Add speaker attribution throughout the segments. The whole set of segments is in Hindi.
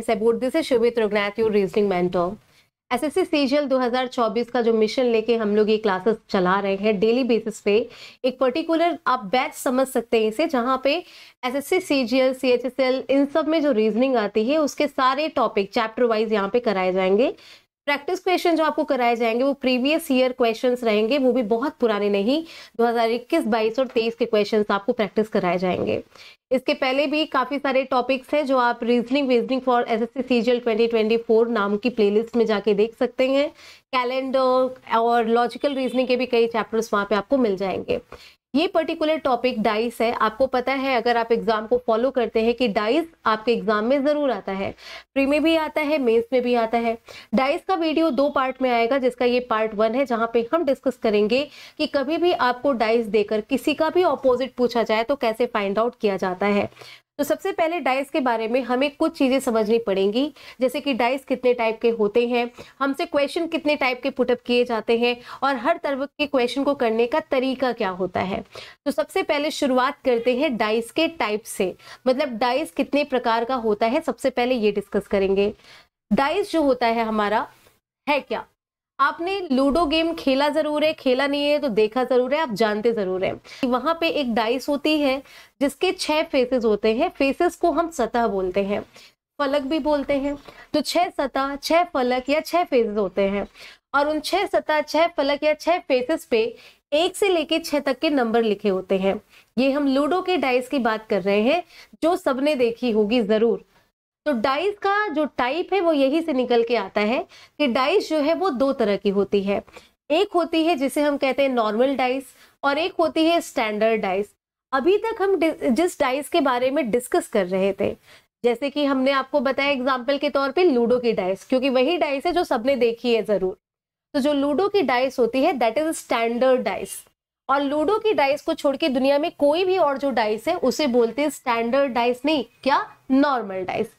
Speaker 1: Friends about this is Shubhit Raghunath your reasoning mentor SSC CGL 2024 का जो मिशन लेके हम लोग ये क्लासेस चला रहे हैं डेली बेसिस पे एक पर्टिकुलर आप बैच समझ सकते हैं इसे जहाँ पे एसएससी सीजीएल सीएचएसएल इन सब में जो रीजनिंग आती है उसके सारे टॉपिक चैप्टर वाइज यहाँ पे कराए जाएंगे प्रैक्टिस क्वेश्चन जो आपको कराए जाएंगे वो प्रीवियस ईयर क्वेश्चन रहेंगे वो भी बहुत पुराने नहीं 2021, 22 और 23 के क्वेश्चन आपको प्रैक्टिस कराए जाएंगे इसके पहले भी काफ़ी सारे टॉपिक्स हैं जो आप रीजनिंग वीजनिंग for S S C C G L twenty twenty four नाम की प्लेलिस्ट में जाके देख सकते हैं कैलेंडर और लॉजिकल रीजनिंग के भी कई चैप्टर्स वहाँ पे आपको मिल जाएंगे ये पर्टिकुलर टॉपिक डाइस है आपको पता है अगर आप एग्जाम को फॉलो करते हैं कि डाइस आपके एग्जाम में जरूर आता है प्री में भी आता है मेन्स में भी आता है डाइस का वीडियो दो पार्ट में आएगा जिसका ये पार्ट वन है जहां पे हम डिस्कस करेंगे कि कभी भी आपको डाइस देकर किसी का भी ऑपोजिट पूछा जाए तो कैसे फाइंड आउट किया जाता है तो सबसे पहले डाइस के बारे में हमें कुछ चीज़ें समझनी पड़ेंगी जैसे कि डाइस कितने टाइप के होते हैं हमसे क्वेश्चन कितने टाइप के पुटअप किए जाते हैं और हर तरह के क्वेश्चन को करने का तरीका क्या होता है तो सबसे पहले शुरुआत करते हैं डाइस के टाइप से मतलब डाइस कितने प्रकार का होता है सबसे पहले ये डिस्कस करेंगे डाइस जो होता है हमारा है क्या आपने लूडो गेम खेला जरूर है खेला नहीं है तो देखा जरूर है आप जानते जरूर है वहां पे एक डाइस होती है जिसके छह फेसेस होते हैं फेसेस को हम सतह बोलते हैं फलक भी बोलते हैं तो छह सतह छह फलक या छह फेसेस होते हैं और उन छह सतह छह फलक या छह फेसेस पे एक से लेके छह तक के नंबर लिखे होते हैं ये हम लूडो के डाइस की बात कर रहे हैं जो सबने देखी होगी जरूर तो डाइस का जो टाइप है वो यही से निकल के आता है कि डाइस जो है वो दो तरह की होती है एक होती है जिसे हम कहते हैं नॉर्मल डाइस और एक होती है स्टैंडर्ड डाइस अभी तक हम जिस डाइस के बारे में डिस्कस कर रहे थे जैसे कि हमने आपको बताया एग्जाम्पल के तौर पे लूडो की डाइस क्योंकि वही डाइस है जो सबने देखी है जरूर तो जो लूडो की डाइस होती है दैट इज स्टैंडर्ड डाइस और लूडो की डाइस को छोड़ के दुनिया में कोई भी और जो डाइस है उसे बोलते हैं स्टैंडर्ड डाइस नहीं क्या नॉर्मल डाइस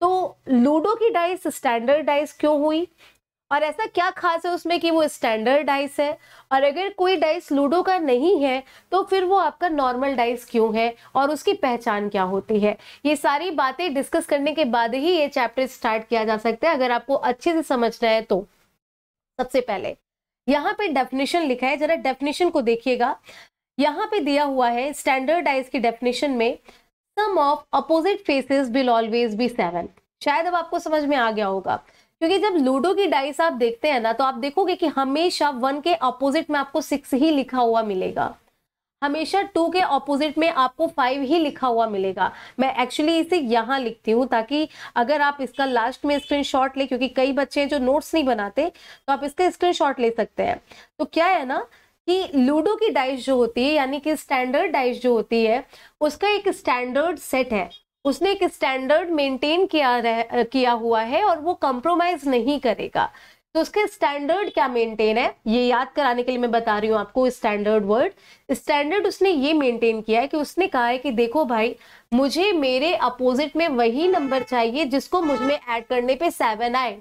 Speaker 1: तो लूडो की डाइस स्टैंडर्डाइज क्यों हुई और ऐसा क्या खास है उसमें कि वो स्टैंडर्ड डाइस है और अगर कोई डाइस लूडो का नहीं है तो फिर वो आपका नॉर्मल डाइस क्यों है और उसकी पहचान क्या होती है ये सारी बातें डिस्कस करने के बाद ही ये चैप्टर स्टार्ट किया जा सकता है अगर आपको अच्छे से समझना है तो सबसे पहले यहाँ पे डेफिनेशन लिखा है जरा डेफिनेशन को देखिएगा यहाँ पे दिया हुआ है स्टैंडर्ड डाइस की डेफिनेशन में sum of opposite faces will always be seven शायद अब आपको समझ में आ गया होगा क्योंकि जब लूडो की डाइस आप देखते हैं ना तो आप देखोगे कि हमेशा वन के अपोजिट में आपको सिक्स ही लिखा हुआ मिलेगा हमेशा टू के ऑपोजिट में आपको फाइव ही लिखा हुआ मिलेगा मैं एक्चुअली इसे यहाँ लिखती हूँ ताकि अगर आप इसका लास्ट में स्क्रीनशॉट शॉट लें क्योंकि कई बच्चे हैं जो नोट्स नहीं बनाते तो आप इसका स्क्रीनशॉट ले सकते हैं तो क्या है ना कि लूडो की डाइस जो होती है यानी कि स्टैंडर्ड डाइस जो होती है उसका एक स्टैंडर्ड सेट है उसने एक स्टैंडर्ड मेंटेन किया रह, किया हुआ है और वो कंप्रोमाइज नहीं करेगा तो उसके स्टैंडर्ड क्या मेंटेन है ये याद कराने के लिए मैं बता रही हूँ आपको स्टैंडर्ड वर्ड स्टैंडर्ड उसने ये मेंटेन किया है कि उसने कहा है कि देखो भाई मुझे मेरे अपोजिट में वही नंबर चाहिए जिसको मुझ में ऐड करने पे सेवन आए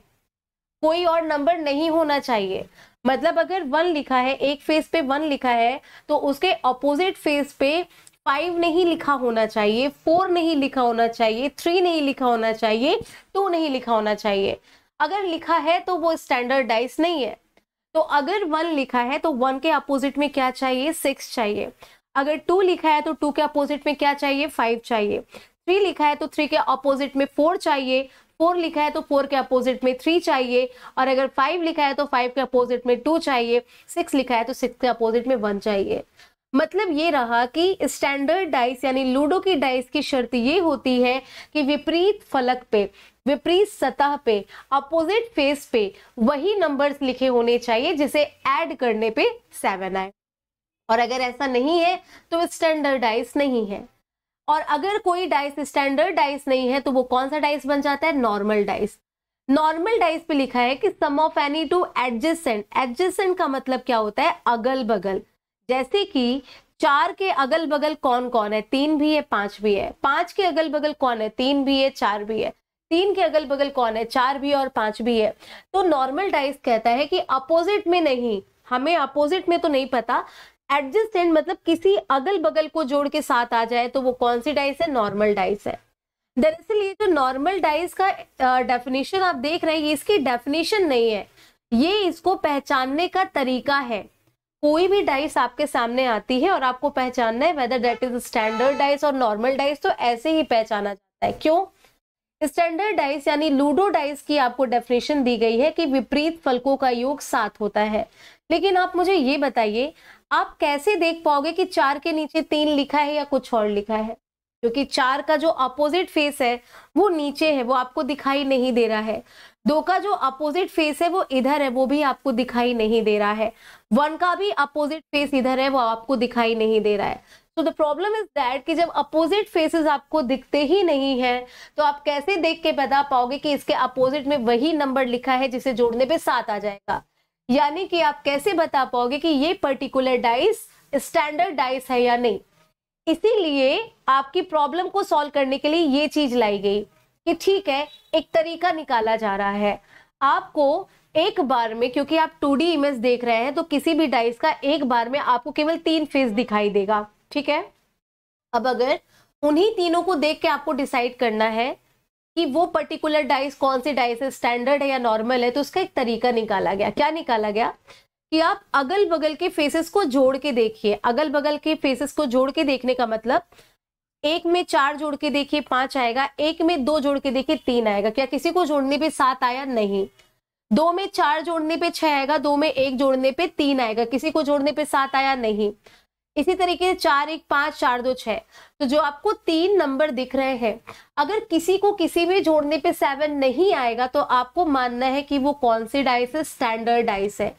Speaker 1: कोई और नंबर नहीं होना चाहिए मतलब अगर वन लिखा है एक फेस पे वन लिखा है तो उसके अपोजिट फेस पे फाइव नहीं लिखा होना चाहिए फोर नहीं लिखा होना चाहिए थ्री नहीं लिखा होना चाहिए टू नहीं लिखा होना चाहिए अगर लिखा है तो वो स्टैंडर्डाइज नहीं है तो अगर वन लिखा है तो वन के अपोजिट में क्या चाहिए सिक्स चाहिए अगर टू लिखा है तो टू के अपोजिट में क्या चाहिए फाइव चाहिए थ्री लिखा है तो थ्री के अपोजिट में फोर चाहिए फोर लिखा है तो फोर के अपोजिट में थ्री चाहिए और अगर फाइव लिखा है तो फाइव के अपोजिट में टू चाहिए सिक्स लिखा है तो सिक्स के अपोजिट में वन चाहिए मतलब ये रहा कि स्टैंडर्ड डाइस यानी लूडो की डाइस की शर्त ये होती है कि विपरीत फलक पे विपरीत सतह पे अपोजिट फेस पे वही नंबर्स लिखे होने चाहिए जिसे ऐड करने पे सेवन आए और अगर ऐसा नहीं है तो डाइस नहीं है और अगर कोई डाइस स्टैंडर्ड डाइस नहीं है तो वो कौन सा डाइस बन जाता है नॉर्मल डाइस नॉर्मल डाइस पे लिखा है कि sum of any two adjacent adjacent का मतलब क्या होता है अगल बगल जैसे कि चार के अगल बगल कौन कौन है तीन भी है पांच भी है पांच के अगल बगल कौन है तीन भी है चार भी है तीन के अगल बगल कौन है चार भी और पांच भी है तो नॉर्मल डाइस कहता है कि अपोजिट में नहीं हमें अपोजिट में तो नहीं पता एडजस्टेंट मतलब किसी अगल बगल को जोड़ के साथ आ जाए तो वो कौन सी डाइस है नॉर्मल डाइस है दरअसल ये जो नॉर्मल डाइस का डेफिनेशन आप देख रहे हैं ये इसकी डेफिनेशन नहीं है ये इसको पहचानने का तरीका है कोई भी डाइस आपके सामने आती है और आपको पहचानना है whether that is standard dice और नॉर्मल डाइस तो ऐसे ही पहचाना जाता है क्यों स्टैंडर्ड डाइस यानी लूडो डाइस की आपको डेफिनेशन दी गई है कि विपरीत फलकों का योग साथ होता है लेकिन आप मुझे ये बताइए आप कैसे देख पाओगे कि चार के नीचे तीन लिखा है या कुछ और लिखा है क्योंकि चार का जो अपोजिट फेस है वो नीचे है वो आपको दिखाई नहीं दे रहा है दो का जो अपोजिट फेस है वो इधर है वो भी आपको दिखाई नहीं दे रहा है वन का भी अपोजिट फेस इधर है वो आपको दिखाई नहीं दे रहा है so the problem is that कि जब अपोजिट फेसेस आपको दिखते ही नहीं है तो आप कैसे देख के बता पाओगे कि इसके अपोजिट में वही नंबर लिखा है जिसे जोड़ने पे सात आ जाएगा यानी कि आप कैसे बता पाओगे कि ये पर्टिकुलर डाइस स्टैंडर्ड डाइस है या नहीं इसीलिए आपकी प्रॉब्लम को सॉल्व करने के लिए ये चीज लाई गई कि ठीक है एक तरीका निकाला जा रहा है आपको एक बार में क्योंकि आप टू डी इमेज देख रहे हैं तो किसी भी डाइस का एक बार में आपको केवल तीन फेस दिखाई देगा ठीक है अब अगर उन्हीं तीनों को देख के आपको डिसाइड करना है कि वो पर्टिकुलर डाइस कौन सी डाइस है स्टैंडर्ड है या नॉर्मल है तो उसका एक तरीका निकाला गया क्या निकाला गया कि आप अगल बगल के फेसेस को जोड़ के देखिए अगल बगल के फेसेस को जोड़ के देखने का मतलब एक में चार जोड़ के देखिए पांच आएगा एक में दो जोड़ के देखिए तीन आएगा क्या किसी को जोड़ने पे सात आया नहीं दो में चार जोड़ने पे छह आएगा दो में एक जोड़ने पे तीन आएगा किसी को जोड़ने पे सात आया नहीं इसी तरीके से चार एक पांच चार दो छह तो जो आपको तीन नंबर दिख रहे हैं अगर किसी को किसी में जोड़ने पे सेवन नहीं आएगा तो आपको मानना है कि वो कौन सी डाइस है स्टैंडर्ड डाइस है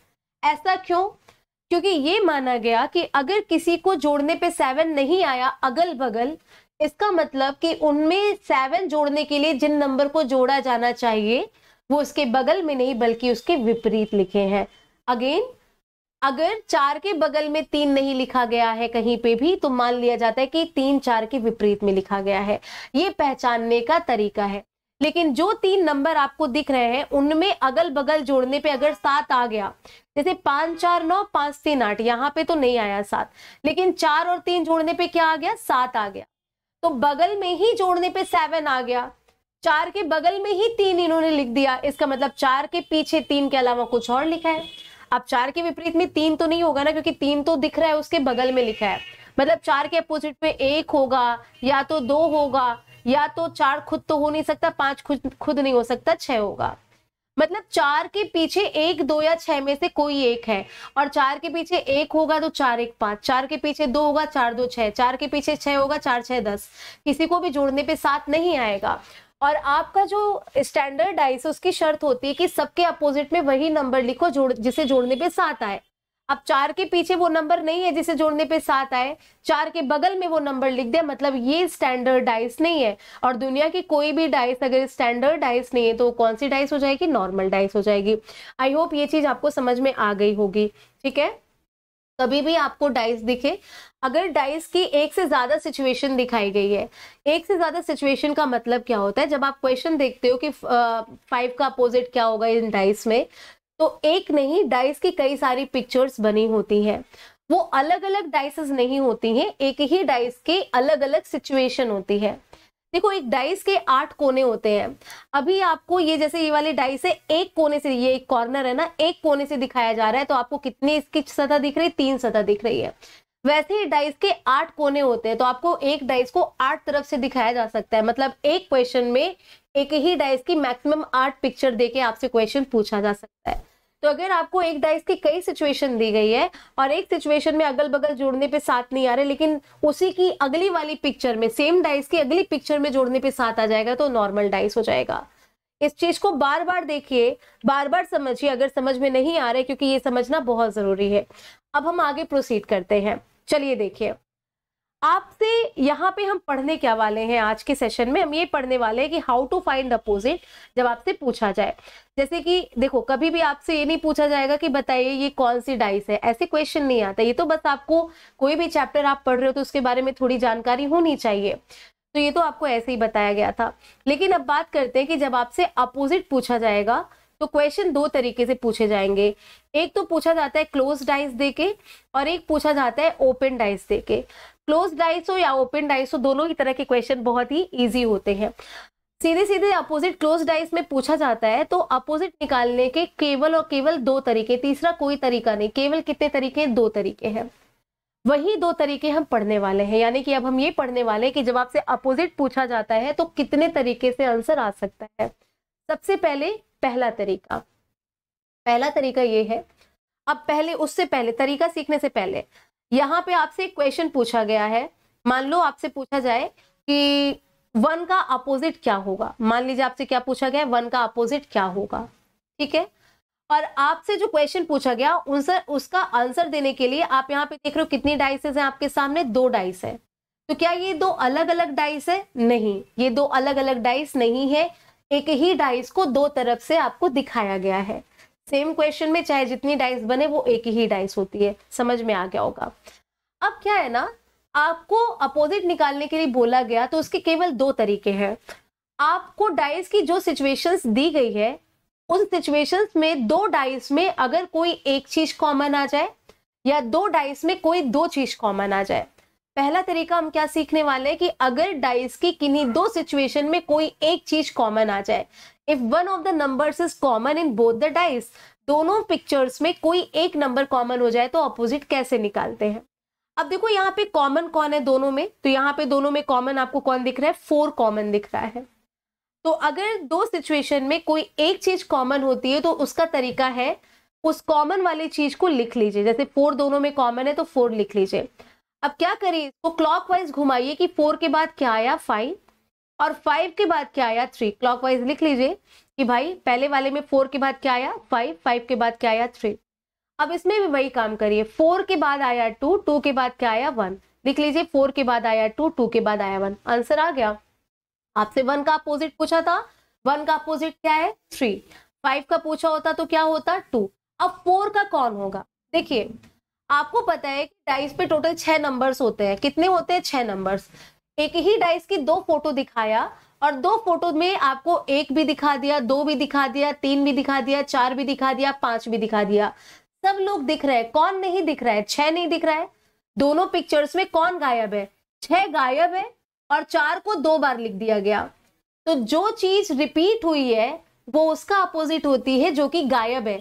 Speaker 1: ऐसा क्यों क्योंकि ये माना गया कि अगर किसी को जोड़ने पे सेवन नहीं आया अगल बगल इसका मतलब कि उनमें सेवन जोड़ने के लिए जिन नंबर को जोड़ा जाना चाहिए वो उसके बगल में नहीं बल्कि उसके विपरीत लिखे हैं अगेन अगर चार के बगल में तीन नहीं लिखा गया है कहीं पे भी तो मान लिया जाता है कि तीन चार के विपरीत में लिखा गया है ये पहचानने का तरीका है लेकिन जो तीन नंबर आपको दिख रहे हैं उनमें अगल बगल जोड़ने पे अगर सात आ गया जैसे पांच चार नौ पांच तीन आठ यहाँ पे तो नहीं आया सात लेकिन चार और तीन जोड़ने पे क्या आ गया सात आ गया तो बगल में ही जोड़ने पे सेवन आ गया चार के बगल में ही तीन इन्होंने लिख दिया इसका मतलब चार के पीछे तीन के अलावा कुछ और लिखा है अब चार के विपरीत में तीन तो नहीं होगा ना क्योंकि तीन तो दिख रहा है उसके बगल में लिखा है मतलब चार के अपोजिट में एक होगा या तो दो होगा या तो चार खुद तो हो नहीं सकता पांच खुद खुद नहीं हो सकता छह होगा मतलब चार के पीछे एक दो या छह में से कोई एक है और चार के पीछे एक होगा तो चार एक पांच चार के पीछे दो होगा चार दो छह चार के पीछे छह होगा चार छह दस किसी को भी जोड़ने पे सात नहीं आएगा और आपका जो स्टैंडर्ड आइस उसकी शर्त होती है कि सबके अपोजिट में वही नंबर लिखो जोड़ जिसे जोड़ने पे सात आए अब चार के पीछे वो नंबर नहीं है जिसे जोड़ने पे सात आए चार के बगल में वो नंबर लिख दिया मतलब ये स्टैंडर्ड डाइस नहीं है और दुनिया की कोई भी डाइस अगर स्टैंडर्ड डाइस नहीं है तो कौन सी डाइस हो जाएगी नॉर्मल डाइस हो जाएगी आई होप ये चीज आपको समझ में आ गई होगी ठीक है कभी भी आपको डाइस दिखे अगर डाइस की एक से ज्यादा सिचुएशन दिखाई गई है एक से ज्यादा सिचुएशन का मतलब क्या होता है जब आप क्वेश्चन देखते हो कि फाइव का अपोजिट क्या होगा इन डाइस में तो एक नहीं डाइस की कई सारी पिक्चर्स बनी होती हैं वो अलग अलग डाइसेस नहीं होती हैं एक ही डाइस के अलग अलग सिचुएशन होती है देखो एक डाइस के आठ कोने होते हैं अभी आपको ये जैसे ये वाले डाइस है एक कोने से ये एक कॉर्नर है ना एक कोने से दिखाया जा रहा है तो आपको कितनी इसकी सतह दिख रही है तीन सतह दिख रही है वैसे ही डाइस के आठ कोने होते हैं तो आपको एक डाइस को आठ तरफ से दिखाया जा सकता है मतलब एक क्वेश्चन में एक ही डाइस की मैक्सिमम आठ पिक्चर देके आपसे क्वेश्चन पूछा जा सकता है तो अगर आपको एक डाइस की कई सिचुएशन दी गई है और एक सिचुएशन में अगल बगल जोड़ने पे साथ नहीं आ रहे लेकिन उसी की अगली वाली पिक्चर में सेम डाइस की अगली पिक्चर में जोड़ने पे साथ आ जाएगा तो नॉर्मल डाइस हो जाएगा इस चीज को बार बार देखिए बार बार समझिए अगर समझ में नहीं आ रहा है क्योंकि ये समझना बहुत जरूरी है अब हम आगे प्रोसीड करते हैं चलिए देखिए आपसे यहाँ पे हम पढ़ने क्या वाले हैं आज के सेशन में हम ये पढ़ने वाले हैं कि हाउ टू फाइंड अपोजिट जब आपसे पूछा जाए जैसे कि देखो कभी भी आपसे ये नहीं पूछा जाएगा कि बताइए ये कौन सी डाइस है ऐसे क्वेश्चन नहीं आता ये तो बस आपको कोई भी चैप्टर आप पढ़ रहे हो तो उसके बारे में थोड़ी जानकारी होनी चाहिए तो ये तो आपको ऐसे ही बताया गया था लेकिन अब बात करते हैं कि जब आपसे अपोजिट पूछा जाएगा तो क्वेश्चन दो तरीके से पूछे जाएंगे एक तो पूछा जाता है क्लोज डाइस दे के और एक पूछा जाता है ओपन डाइस दे के क्लोज डाइस हो या ओपन डाइस हो दोनों ही तरह के क्वेश्चन बहुत ही ईजी होते हैं सीधे सीधे अपोजिट क्लोज डाइस में पूछा जाता है तो अपोजिट निकालने के केवल और केवल दो तरीके तीसरा कोई तरीका नहीं केवल कितने तरीके दो तरीके हैं वही दो तरीके हम पढ़ने वाले हैं यानी कि अब हम ये पढ़ने वाले हैं कि जब आपसे अपोजिट पूछा जाता है तो कितने तरीके से आंसर आ सकता है सबसे पहले पहला तरीका पहला तरीका ये है अब पहले उससे पहले तरीका सीखने से पहले यहाँ पे आपसे एक क्वेश्चन पूछा गया है मान लो आपसे पूछा जाए कि वन का अपोजिट क्या होगा मान लीजिए आपसे क्या पूछा गया वन का अपोजिट क्या होगा ठीक है और आपसे जो क्वेश्चन पूछा गया उनसे उसका आंसर देने के लिए आप यहाँ पे देख रहे हो कितनी डाइसेस हैं आपके सामने दो डाइस है तो क्या ये दो अलग अलग डाइस है नहीं ये दो अलग अलग डाइस नहीं है एक ही डाइस को दो तरफ से आपको दिखाया गया है सेम क्वेश्चन में चाहे जितनी डाइस बने वो एक ही डाइस होती है समझ में आ गया होगा अब क्या है ना आपको अपोजिट निकालने के लिए बोला गया तो उसके केवल दो तरीके हैं आपको डाइस की जो सिचुएशंस दी गई है उन सिचुएशंस में दो डाइस में अगर कोई एक चीज कॉमन आ जाए या दो डाइस में कोई दो चीज कॉमन आ जाए पहला तरीका हम क्या सीखने वाले हैं कि अगर डाइस की किन्हीं दो सिचुएशन में कोई एक चीज कॉमन आ जाए if one of the number is common in both the dice दोनों पिक्चर्स में कोई एक नंबर कॉमन हो जाए तो अपोजिट कैसे निकालते हैं अब देखो यहाँ पे कॉमन कौन है दोनों में तो यहाँ पे दोनों में कॉमन आपको कौन दिख रहा है फोर कॉमन दिख रहा है तो अगर दो सिचुएशन में कोई एक चीज कॉमन होती है तो उसका तरीका है उस कॉमन वाली चीज को लिख लीजिए जैसे फोर दोनों में कॉमन है तो फोर लिख लीजिए अब क्या करिए इसको क्लॉकवाइज घुमाइए कि फोर के बाद क्या आया फाइव और फाइव के बाद क्या आया थ्री क्लॉक वाइज लिख लीजिए कि भाई पहले वाले में फोर के बाद क्या आया फाइव फाइव के बाद क्या आया थ्री अब इसमें भी वही काम करिए फोर के बाद आया टू टू के बाद क्या आया वन लिख लीजिए फोर के बाद आया टू टू के बाद आया वन आंसर आ गया आपसे वन का अपोजिट पूछा था वन का अपोजिट क्या है थ्री फाइव का पूछा होता तो क्या होता टू अब फोर का कौन होगा देखिए आपको पता है कि डाइस पे टोटल छह नंबर्स होते हैं कितने होते हैं छह नंबर्स एक ही डाइस की दो फोटो दिखाया और दो फोटो में आपको एक भी दिखा दिया दो भी दिखा दिया तीन भी दिखा दिया चार भी दिखा दिया पांच भी दिखा दिया सब लोग दिख रहे हैं कौन नहीं दिख रहा है छह नहीं दिख रहा है दोनों पिक्चर्स में कौन गायब है छह गायब है और चार को दो बार लिख दिया गया तो जो चीज रिपीट हुई है वो उसका अपोजिट होती है जो कि गायब है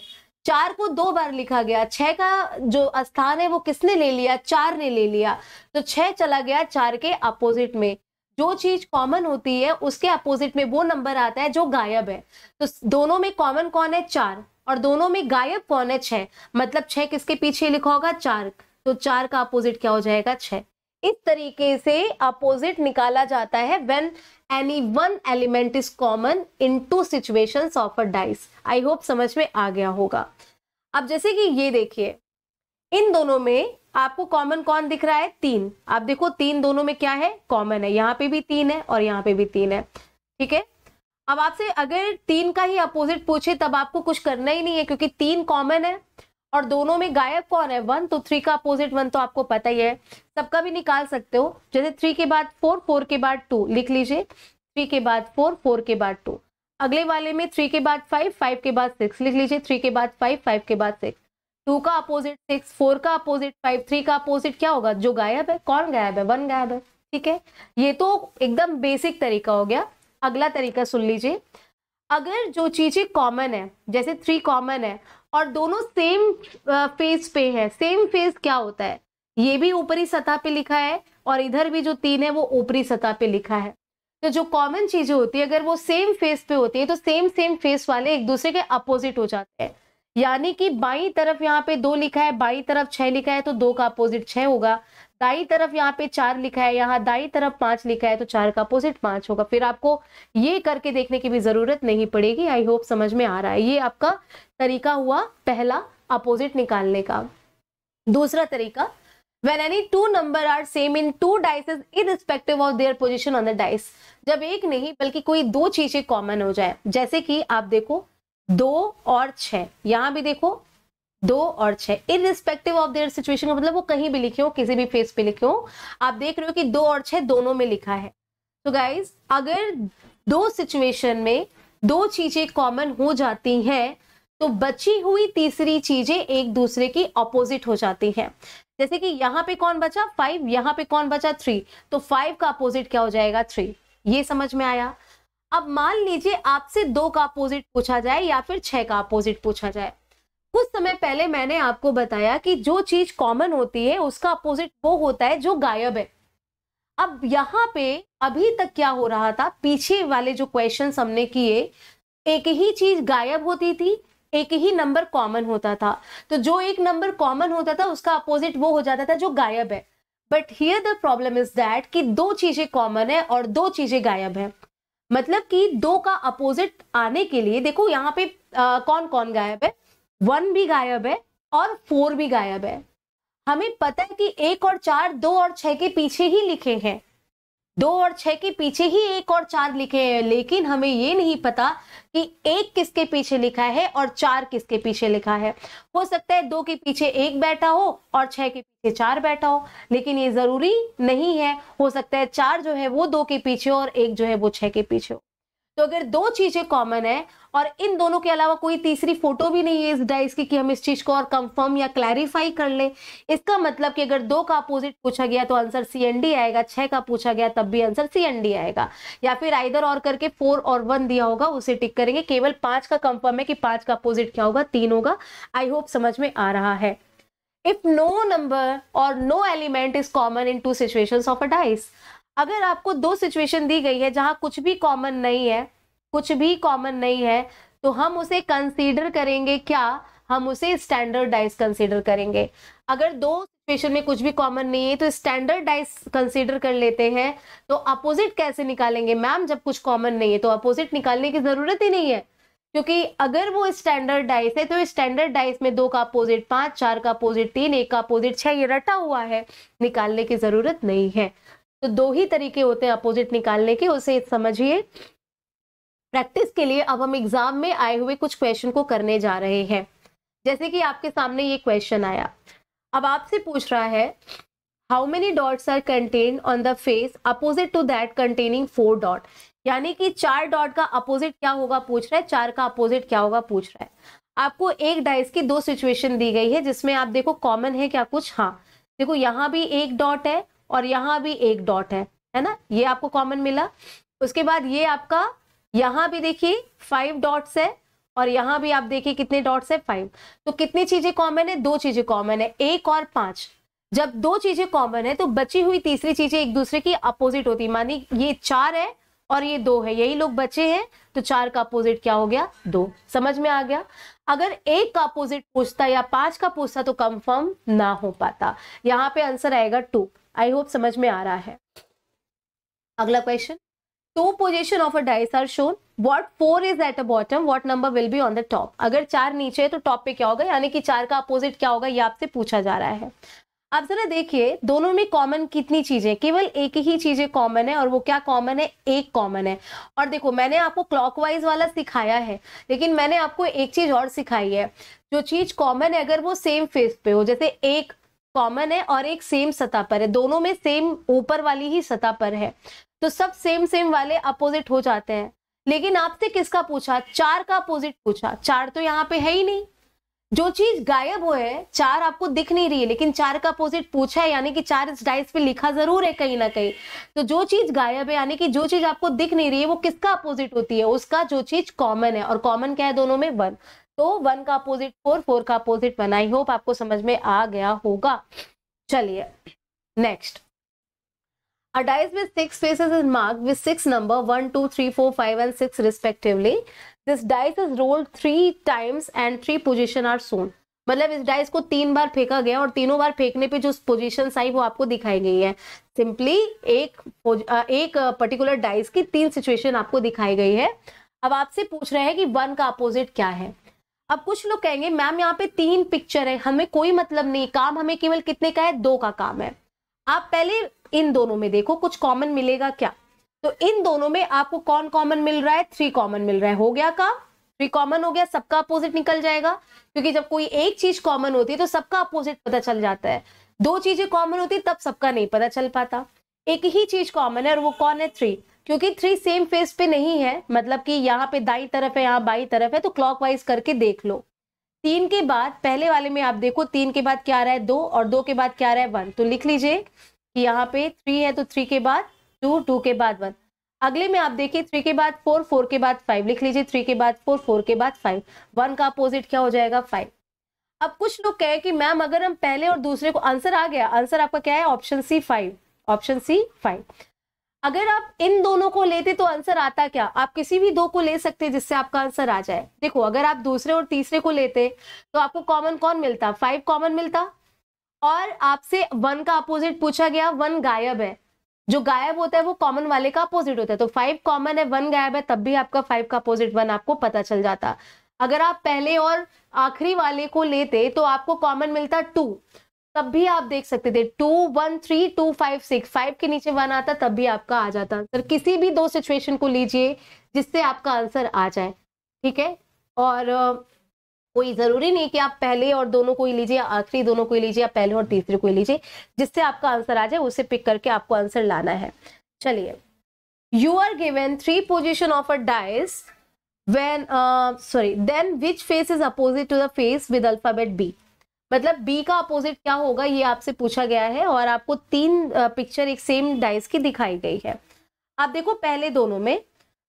Speaker 1: चार को दो बार लिखा गया छह का जो स्थान है वो किसने ले लिया चार ने ले लिया तो छह चला गया चार के अपोजिट में जो चीज कॉमन होती है उसके अपोजिट में वो नंबर आता है जो गायब है तो दोनों में कॉमन कौन है चार और दोनों में गायब कौन है छह मतलब छह किसके पीछे लिखा होगा चार तो चार का अपोजिट क्या हो जाएगा छह इस तरीके से अपोजिट निकाला जाता है when any one element is common in two situation of a dice I hope समझ में आ गया होगा अब जैसे कि ये देखिए इन दोनों में आपको कॉमन कौन दिख रहा है तीन आप देखो तीन दोनों में क्या है कॉमन है यहाँ पे भी तीन है और यहाँ पे भी तीन है ठीक है अब आपसे अगर तीन का ही अपोजिट पूछे तब आपको कुछ करना ही नहीं है क्योंकि तीन कॉमन है और दोनों में गायब कौन है वन तो थ्री का अपोजिट वन तो आपको पता ही है सबका भी निकाल सकते हो जैसे थ्री के बाद फोर फोर के बाद टू लिख लीजिए थ्री के बाद फोर फोर के बाद टू अगले वाले में थ्री के बाद फाइव फाइव के बाद सिक्स लिख लीजिए थ्री के बाद फाइव फाइव के बाद सिक्स टू का अपोजिट सिक्स फोर का अपोजिट फाइव थ्री का अपोजिट क्या होगा जो गायब है कौन गायब है वन गायब है ठीक है ये तो एकदम बेसिक तरीका हो गया अगला तरीका सुन लीजिए अगर जो चीजें कॉमन है जैसे थ्री कॉमन है और दोनों सेम फेज पे है सेम फेज क्या होता है ये भी ऊपरी सतह पे लिखा है और इधर भी जो तीन है वो ऊपरी सतह पे लिखा है तो जो कॉमन चीजें होती है अगर वो सेम फेस पे होती है तो सेम सेम फेस वाले एक दूसरे के अपोजिट हो जाते हैं यानी कि बाई तरफ यहाँ पे दो लिखा है बाई तरफ छह लिखा है तो दो का अपोजिट छह होगा दाई तरफ यहाँ पे चार लिखा है यहाँ दाई तरफ पांच लिखा है तो चार का अपोजिट पांच होगा फिर आपको ये करके देखने की भी जरूरत नहीं पड़ेगी आई होप समझ में आ रहा है ये आपका तरीका हुआ पहला अपोजिट निकालने का दूसरा तरीका when any two number are same in two dice irrespective of their position on the dice जब एक नहीं बल्कि कोई दो चीजें कॉमन हो जाए जैसे कि आप देखो दो और छह यहाँ भी देखो दो और छह इरिस्पेक्टिव ऑफ देयर सिचुएशन का मतलब वो कहीं भी लिखे हो किसी भी फेस पे लिखे हो आप देख रहे हो कि दो और छह दोनों में लिखा है तो गाइज अगर दो सिचुएशन में दो चीजें कॉमन हो जाती हैं तो बची हुई तीसरी चीजें एक दूसरे की अपोजिट हो जाती हैं जैसे कि यहाँ पे कौन बचा फाइव यहाँ पे कौन बचा थ्री तो फाइव का अपोजिट क्या हो जाएगा थ्री ये समझ में आया अब मान लीजिए आपसे दो का अपोजिट पूछा जाए या फिर छह का अपोजिट पूछा जाए कुछ समय पहले मैंने आपको बताया कि जो चीज कॉमन होती है उसका अपोजिट वो होता है जो गायब है अब यहाँ पे अभी तक क्या हो रहा था पीछे वाले जो क्वेश्चन हमने किए एक ही चीज गायब होती थी एक ही नंबर कॉमन होता था तो जो एक नंबर कॉमन होता था उसका अपोजिट वो हो जाता था जो गायब है but here the problem is that कि दो चीजें कॉमन है और दो चीजें गायब है मतलब कि दो का अपोजिट आने के लिए देखो यहाँ पे आ, कौन कौन गायब है वन भी गायब है और फोर भी गायब है हमें पता है कि एक और चार दो और छह के पीछे ही लिखे हैं दो और छह के पीछे ही एक और चार लिखे हैं लेकिन हमें ये नहीं पता कि एक किसके पीछे लिखा है और चार किसके पीछे लिखा है हो सकता है दो के पीछे एक बैठा हो और छह के पीछे चार बैठा हो लेकिन ये जरूरी नहीं है हो सकता है चार जो है वो दो के पीछे और एक जो है वो छह के पीछे हो तो अगर दो चीजें कॉमन है और इन दोनों के अलावा कोई तीसरी फोटो भी नहीं है इस डाइस की कि हम इस चीज को और कंफर्म या क्लैरिफाई कर ले इसका मतलब कि अगर दो का अपोजिट पूछा गया तो आंसर सी एन डी आएगा छह का पूछा गया तब भी आंसर सी एन डी आएगा या फिर आइदर और करके फोर और वन दिया होगा उसे टिक करेंगे केवल पांच का कंफर्म है कि पांच का अपोजिट क्या होगा तीन होगा आई होप समझ में आ रहा है इफ नो नंबर और no element is common in two situation of a dice अगर आपको दो सिचुएशन दी गई है जहां कुछ भी कॉमन नहीं है कुछ भी कॉमन नहीं है तो हम उसे कंसीडर करेंगे क्या हम उसे स्टैंडर्डाइज कंसीडर करेंगे अगर दो सिचुएशन में कुछ भी कॉमन नहीं है तो स्टैंडर्डाइज कंसीडर कर लेते हैं तो अपोजिट कैसे निकालेंगे मैम जब कुछ कॉमन नहीं है तो अपोजिट निकालने की जरूरत ही नहीं है क्योंकि अगर वो स्टैंडर्डाइज है तो स्टैंडर्डाइज में दो का अपोजिट पांच चार का अपोजिट तीन एक का अपोजिट छह ये रटा हुआ है निकालने की जरूरत नहीं है तो दो ही तरीके होते हैं अपोजिट निकालने के उसे समझिए प्रैक्टिस के लिए अब हम एग्जाम में आए हुए कुछ क्वेश्चन को करने जा रहे हैं जैसे कि आपके सामने ये क्वेश्चन आया अब आपसे पूछ रहा है how many dots are contain on the face opposite to that containing four dot यानी कि चार डॉट का अपोजिट क्या होगा पूछ रहा है चार का अपोजिट क्या होगा पूछ रहा है आपको एक डाइस की दो सिचुएशन दी गई है जिसमें आप देखो कॉमन है क्या कुछ हाँ देखो यहाँ भी एक डॉट है और यहाँ भी एक डॉट है है ना ये आपको कॉमन मिला उसके बाद ये आपका यहाँ भी देखिए फाइव डॉट्स है और यहाँ भी आप देखिए कितने डॉट्स है फाइव तो कितनी चीजें कॉमन है दो चीजें कॉमन है एक और पांच जब दो चीजें कॉमन है तो बची हुई तीसरी चीजें एक दूसरे की अपोजिट होती मानी ये चार है और ये दो है यही लोग बचे हैं तो चार का अपोजिट क्या हो गया दो समझ में आ गया अगर एक का अपोजिट पूछता या पांच का पूछता तो कंफर्म ना हो पाता यहाँ पे आंसर आएगा टू आई होप समझ में आ रहा है अगला question two position of a dice are shown what four is at a bottom what number will be on the top अगर चार नीचे है तो टॉप पे क्या होगा यानी कि चार का अपोजिट क्या होगा ये आपसे पूछा जा रहा है आप जरा देखिए दोनों में कॉमन कितनी चीजें केवल एक ही चीजें कॉमन है और वो क्या कॉमन है एक कॉमन है और देखो मैंने आपको क्लॉकवाइज वाला सिखाया है लेकिन मैंने आपको एक चीज और सिखाई है जो चीज कॉमन है अगर वो सेम फेस पे हो जैसे एक कॉमन है और एक सेम सतह पर है दोनों में सेम ऊपर वाली ही सतह पर है तो सब सेम सेम वाले अपोजिट हो जाते हैं लेकिन आपसे किसका पूछा चार का अपोजिट पूछा चार तो यहाँ पे है ही नहीं जो चीज गायब हो है चार आपको दिख नहीं रही है लेकिन चार का अपोजिट पूछा है यानी कि चार इस डाइस पे लिखा जरूर है कहीं ना कहीं तो जो चीज गायब है यानी कि जो चीज आपको दिख नहीं रही है वो किसका अपोजिट होती है उसका जो चीज कॉमन है और कॉमन क्या है दोनों में वन तो वन का अपोजिट फोर फोर का अपोजिट वन आई होप आपको समझ में आ गया होगा चलिए next A with six faces is mark with six number one two three four five and six respectively this dice is rolled three times and three position are shown मतलब इस डाइस को तीन बार फेंका गया और तीनों बार फेंकने पे जो पोजीशन आई वो आपको दिखाई गई है सिंपली एक एक पर्टिकुलर डाइस की तीन सिचुएशन आपको दिखाई गई है अब आपसे पूछ रहे हैं कि वन का अपोजिट क्या है अब कुछ लोग कहेंगे मैम यहाँ पे तीन पिक्चर है हमें कोई मतलब नहीं काम हमें केवल कितने का है दो का काम है आप पहले इन दोनों में देखो कुछ कॉमन मिलेगा क्या तो इन दोनों में आपको कौन कॉमन मिल रहा है थ्री कॉमन मिल रहा है हो गया काम थ्री कॉमन हो गया सबका अपोजिट निकल जाएगा क्योंकि जब कोई एक चीज कॉमन होती है तो सबका अपोजिट पता चल जाता है दो चीजें कॉमन होती तब सबका नहीं पता चल पाता एक ही चीज कॉमन है और वो कौन है थ्री क्योंकि थ्री सेम फेस पे नहीं है मतलब कि यहाँ पे दाई तरफ है यहाँ बाई तरफ है तो क्लॉकवाइज करके देख लो तीन के बाद पहले वाले में आप देखो तीन के बाद क्या आ रहा है दो और दो के बाद क्या आ रहा है वन तो लिख लीजिए कि यहाँ पे थ्री है तो थ्री के बाद टू टू के बाद वन अगले में आप देखिए थ्री के बाद फोर फोर के बाद फाइव लिख लीजिए थ्री के बाद फोर फोर के बाद फाइव वन का अपोजिट क्या हो जाएगा फाइव अब कुछ लोग कहे कि मैम अगर हम पहले और दूसरे को आंसर आ गया आंसर आपका क्या है option C five option C five अगर आप इन दोनों को लेते तो आंसर आता क्या आप किसी भी दो को ले सकते जिससे आपका आंसर आ जाए देखो अगर आप दूसरे और तीसरे को लेते तो आपको कॉमन कौन मिलता फाइव कॉमन मिलता और आपसे वन का अपोजिट पूछा गया वन गायब है जो गायब होता है वो कॉमन वाले का अपोजिट होता है तो फाइव कॉमन है वन गायब है तब भी आपका फाइव का अपोजिट वन आपको पता चल जाता अगर आप पहले और आखिरी वाले को लेते तो आपको कॉमन मिलता टू तब भी आप देख सकते थे two one three two five six five के नीचे वन आता तब भी आपका आ जाता आंसर किसी भी दो सिचुएशन को लीजिए जिससे आपका आंसर आ जाए ठीक है और कोई ज़रूरी नहीं कि आप पहले और दोनों को ही लीजिए आखिरी दोनों को ही लीजिए या पहले और तीसरे को ही लीजिए जिससे आपका आंसर आ जाए उसे पिक करके आपको आंसर लाना है चलिए you are given three position of a dice when sorry then which face is opposite to the face with alphabet B मतलब बी का अपोजिट क्या होगा ये आपसे पूछा गया है और आपको तीन पिक्चर एक सेम डाइस की दिखाई गई है आप देखो पहले दोनों में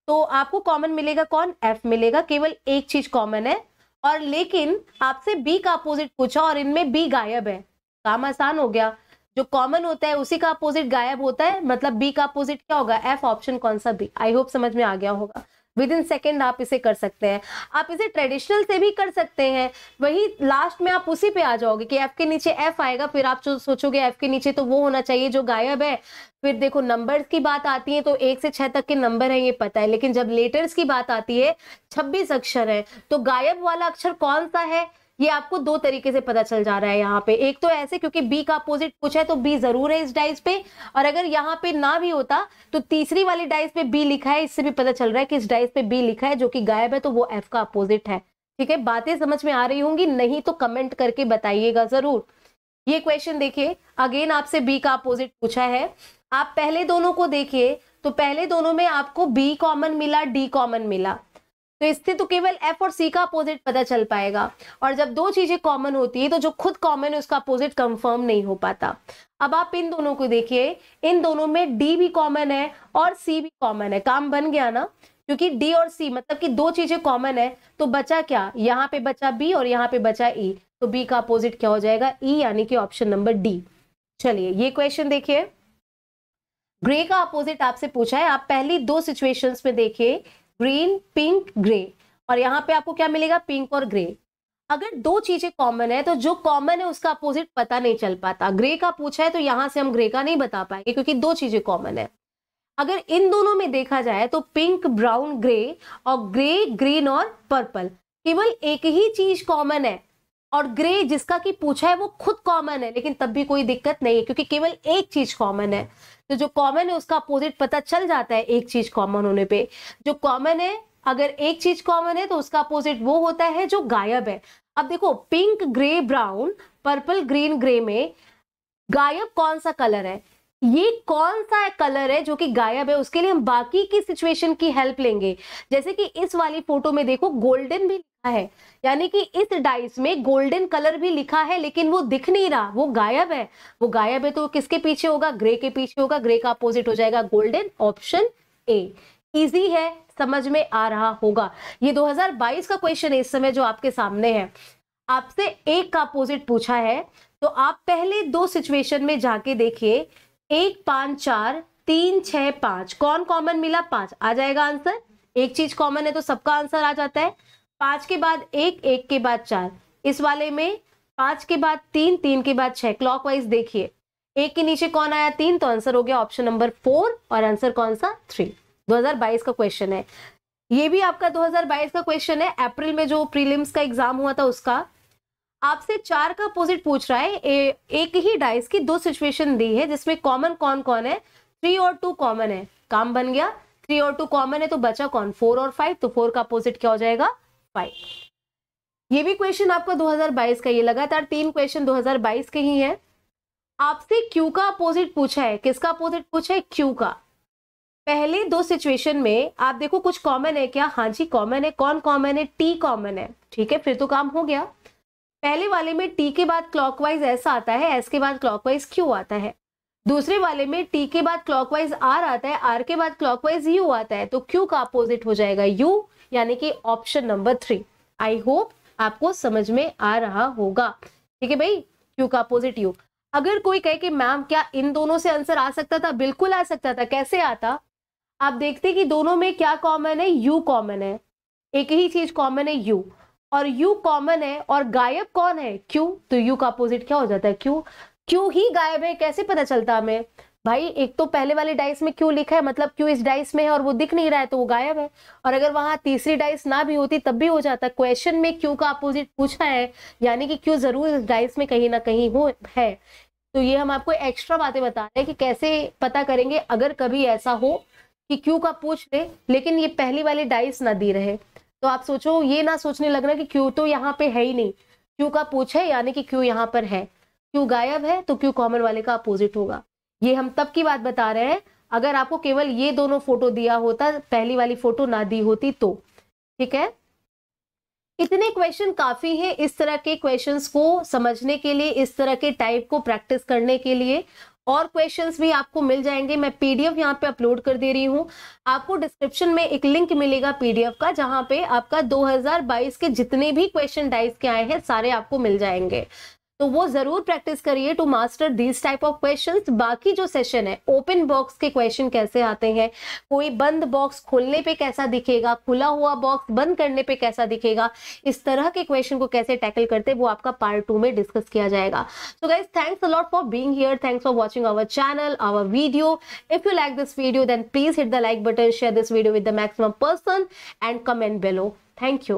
Speaker 1: तो आपको कॉमन मिलेगा कौन एफ मिलेगा केवल एक चीज कॉमन है और लेकिन आपसे बी का अपोजिट पूछा और इनमें बी गायब है काम आसान हो गया जो कॉमन होता है उसी का अपोजिट गायब होता है मतलब बी का अपोजिट क्या होगा एफ ऑप्शन कौन सा बी आई होप समझ में आ गया होगा विद इन सेकेंड आप इसे कर सकते हैं आप इसे ट्रेडिशनल से भी कर सकते हैं वही लास्ट में आप उसी पे आ जाओगे कि एफ के नीचे एफ आएगा फिर आप जो सोचोगे एफ के नीचे तो वो होना चाहिए जो गायब है फिर देखो नंबर्स की बात आती है तो एक से छह तक के नंबर हैं ये पता है लेकिन जब लेटर्स की बात आती है छब्बीस अक्षर है तो गायब वाला अक्षर कौन सा है ये आपको दो तरीके से पता चल जा रहा है यहाँ पे एक तो ऐसे क्योंकि बी का अपोजिट कुछ है तो बी जरूर है इस डाइस पे और अगर यहाँ पे ना भी होता तो तीसरी वाली डाइस पे बी लिखा है इससे भी पता चल रहा है कि इस डाइस पे बी लिखा है जो कि गायब है तो वो एफ का अपोजिट है ठीक है बातें समझ में आ रही होंगी नहीं तो कमेंट करके बताइएगा जरूर ये क्वेश्चन देखिए अगेन आपसे बी का अपोजिट पूछा है आप पहले दोनों को देखिए तो पहले दोनों में आपको बी कॉमन मिला डी कॉमन मिला तो इससे तो केवल एफ और सी का अपोजिट पता चल पाएगा और जब दो चीजें कॉमन होती है तो जो खुद कॉमन है उसका अपोजिट कंफर्म नहीं हो पाता अब आप इन दोनों को देखिए इन दोनों में डी भी कॉमन है और सी भी कॉमन है काम बन गया ना क्योंकि डी और सी मतलब कि दो चीजें कॉमन है तो बचा क्या यहाँ पे बचा बी और यहाँ पे बचा ई e. तो बी का अपोजिट क्या हो जाएगा ई e, यानी कि ऑप्शन नंबर डी चलिए ये क्वेश्चन देखिए ग्रे का अपोजिट आपसे पूछा है आप पहली दो सिचुएशंस में देखिए ग्रीन पिंक ग्रे और यहाँ पे आपको क्या मिलेगा पिंक और ग्रे अगर दो चीजें कॉमन है तो जो कॉमन है उसका अपोजिट पता नहीं चल पाता ग्रे का पूछा है तो यहाँ से हम ग्रे का नहीं बता पाएंगे क्योंकि दो चीजें कॉमन है अगर इन दोनों में देखा जाए तो पिंक ब्राउन ग्रे और ग्रे ग्रीन और पर्पल केवल एक ही चीज कॉमन है और ग्रे जिसका कि पूछा है वो खुद कॉमन है लेकिन तब भी कोई दिक्कत नहीं है क्योंकि केवल एक चीज कॉमन है तो जो कॉमन है उसका अपोजिट पता चल जाता है एक चीज कॉमन होने पे जो कॉमन है अगर एक चीज कॉमन है तो उसका अपोजिट वो होता है जो गायब है अब देखो pink grey brown purple green grey में गायब कौन सा कलर है ये कौन सा कलर है जो कि गायब है उसके लिए हम बाकी की सिचुएशन की हेल्प लेंगे जैसे कि इस वाली फोटो में देखो गोल्डन भी है यानी कि इस डाइस में गोल्डन कलर भी लिखा है लेकिन वो दिख नहीं रहा वो गायब है वो गायब है तो किसके पीछे होगा ग्रे के पीछे होगा ग्रे का अपोजिट हो जाएगा गोल्डन ऑप्शन ए इजी है समझ में आ रहा होगा ये 2022 का क्वेश्चन है इस समय जो आपके सामने है आपसे एक का अपोजिट पूछा है तो आप पहले दो सिचुएशन में जाके देखिए एक पांच चार तीन छह पांच कौन कॉमन मिला पांच आ जाएगा आंसर एक चीज कॉमन है तो सबका आंसर आ जाता है पांच के बाद एक एक के बाद चार इस वाले में पांच के बाद तीन तीन के बाद छह क्लॉकवाइज देखिए एक के नीचे कौन आया तीन तो आंसर हो गया ऑप्शन नंबर फोर और आंसर कौन सा थ्री 2022 का क्वेश्चन है ये भी आपका 2022 का क्वेश्चन है अप्रैल में जो प्रीलिम्स का एग्जाम हुआ था उसका आपसे चार का अपोजिट पूछ रहा है ए, एक ही डाइस की दो सिचुएशन दी है जिसमें कॉमन कौन कौन है थ्री और टू कॉमन है काम बन गया थ्री और टू कॉमन है तो बचा कौन फोर और फाइव तो फोर का अपोजिट क्या हो जाएगा फाइव ये भी क्वेश्चन आपका 2022 का ये लगातार तीन क्वेश्चन 2022 के ही हैं आपसे क्यू का अपोजिट पूछा है किसका अपोजिट पूछा है क्यू का पहले दो सिचुएशन में आप देखो कुछ कॉमन है क्या हाँ जी कॉमन है कौन कॉमन है टी कॉमन है ठीक है फिर तो काम हो गया पहले वाले में टी के बाद क्लॉकवाइज ऐसा आता है एस के बाद क्लॉकवाइज क्यू आता है दूसरे वाले में टी के बाद क्लॉकवाइज आर आता है आर के बाद क्लॉकवाइज यू आता है तो क्यू का अपोजिट हो जाएगा यू यानी कि option number three I hope आपको समझ में आ रहा होगा ठीक है भाई क्यू का अपोजिट यू अगर कोई कहे कि मैम क्या इन दोनों से आंसर आ सकता था बिल्कुल आ सकता था कैसे आता आप देखते कि दोनों में क्या कॉमन है यू कॉमन है एक ही चीज कॉमन है यू और यू कॉमन है और गायब कौन है क्यू तो यू का अपोजिट क्या हो जाता है क्यू क्यू ही गायब है कैसे पता चलता हमें भाई एक तो पहले वाले डाइस में क्यों लिखा है मतलब क्यों इस डाइस में है और वो दिख नहीं रहा है तो वो गायब है और अगर वहां तीसरी डाइस ना भी होती तब भी हो जाता क्वेश्चन में क्यों का अपोजिट पूछा है यानी कि क्यों जरूर इस डाइस में कहीं ना कहीं हो है तो ये हम आपको एक्स्ट्रा बातें बता रहे हैं कि कैसे पता करेंगे अगर कभी ऐसा हो कि क्यों का पूछ ले, लेकिन ये पहली वाली डाइस ना दी रहे तो आप सोचो ये ना सोचने लग रहा कि क्यों तो यहाँ पे है ही नहीं क्यू का पूछ है यानी कि क्यों यहाँ पर है क्यों गायब है तो क्यों कॉमन वाले का अपोजिट होगा ये हम तब की बात बता रहे हैं अगर आपको केवल ये दोनों फोटो दिया होता पहली वाली फोटो ना दी होती तो ठीक है इतने क्वेश्चन काफी है इस तरह के क्वेश्चंस को समझने के लिए इस तरह के टाइप को प्रैक्टिस करने के लिए और क्वेश्चंस भी आपको मिल जाएंगे मैं पीडीएफ यहाँ पे अपलोड कर दे रही हूँ आपको डिस्क्रिप्शन में एक लिंक मिलेगा पीडीएफ का जहाँ पे आपका 2022 के जितने भी क्वेश्चन डाइस के आए हैं सारे आपको मिल जाएंगे तो वो जरूर प्रैक्टिस करिए to master these type of question बाकी जो सेशन है ओपन बॉक्स के क्वेश्चन कैसे आते हैं कोई बंद बॉक्स खोलने पे कैसा दिखेगा खुला हुआ बॉक्स बंद करने पे कैसा दिखेगा इस तरह के क्वेश्चन को कैसे टैकल करते वो आपका पार्ट टू में डिस्कस किया जाएगा so guys thanks a lot for being here thanks for watching our channel our video if you like this video then please hit the like button share this video with the maximum person and comment below thank you